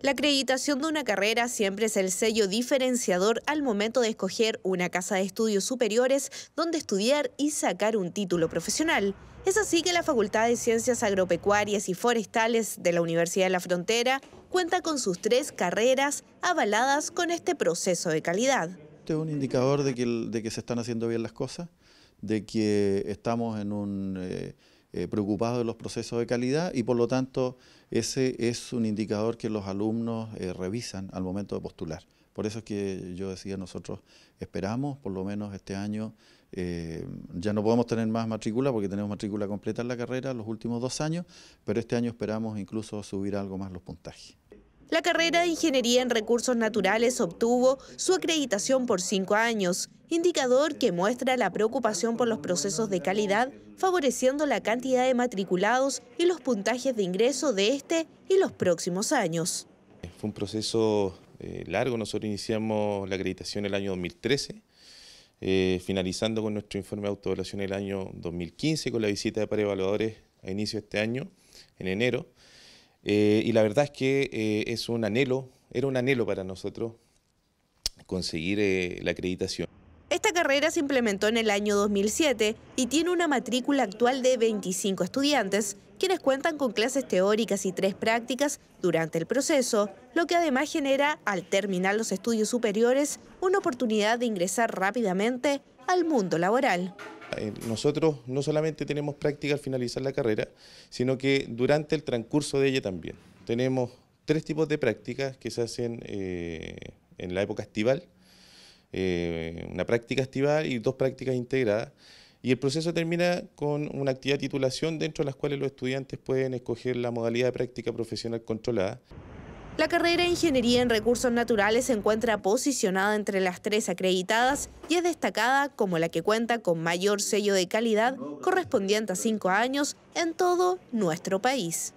La acreditación de una carrera siempre es el sello diferenciador al momento de escoger una casa de estudios superiores donde estudiar y sacar un título profesional. Es así que la Facultad de Ciencias Agropecuarias y Forestales de la Universidad de la Frontera cuenta con sus tres carreras avaladas con este proceso de calidad. Este es un indicador de que, se están haciendo bien las cosas, de que estamos en un... Eh, eh, preocupado de los procesos de calidad y por lo tanto ese es un indicador que los alumnos eh, revisan al momento de postular. Por eso es que yo decía, nosotros esperamos, por lo menos este año, eh, ya no podemos tener más matrícula porque tenemos matrícula completa en la carrera los últimos dos años, pero este año esperamos incluso subir algo más los puntajes. La carrera de Ingeniería en Recursos Naturales obtuvo su acreditación por cinco años, indicador que muestra la preocupación por los procesos de calidad, favoreciendo la cantidad de matriculados y los puntajes de ingreso de este y los próximos años. Fue un proceso eh, largo, nosotros iniciamos la acreditación el año 2013, eh, finalizando con nuestro informe de autoevaluación el año 2015, con la visita de evaluadores a inicio de este año, en enero, eh, y la verdad es que eh, es un anhelo, era un anhelo para nosotros conseguir eh, la acreditación. Esta carrera se implementó en el año 2007 y tiene una matrícula actual de 25 estudiantes, quienes cuentan con clases teóricas y tres prácticas durante el proceso, lo que además genera, al terminar los estudios superiores, una oportunidad de ingresar rápidamente al mundo laboral nosotros no solamente tenemos práctica al finalizar la carrera, sino que durante el transcurso de ella también. Tenemos tres tipos de prácticas que se hacen eh, en la época estival, eh, una práctica estival y dos prácticas integradas. Y el proceso termina con una actividad de titulación dentro de las cuales los estudiantes pueden escoger la modalidad de práctica profesional controlada. La carrera de Ingeniería en Recursos Naturales se encuentra posicionada entre las tres acreditadas y es destacada como la que cuenta con mayor sello de calidad correspondiente a cinco años en todo nuestro país.